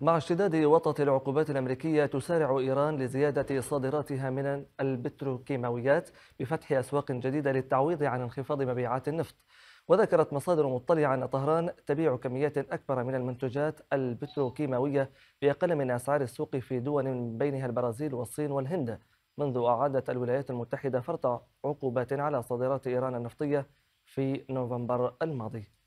مع اشتداد وطأة العقوبات الأمريكية تسارع إيران لزيادة صادراتها من البتروكيماويات بفتح أسواق جديدة للتعويض عن انخفاض مبيعات النفط وذكرت مصادر مطلعة أن طهران تبيع كميات أكبر من المنتجات البتروكيماوية بأقل من أسعار السوق في دول من بينها البرازيل والصين والهند منذ أعادت الولايات المتحدة فرض عقوبات على صادرات إيران النفطية في نوفمبر الماضي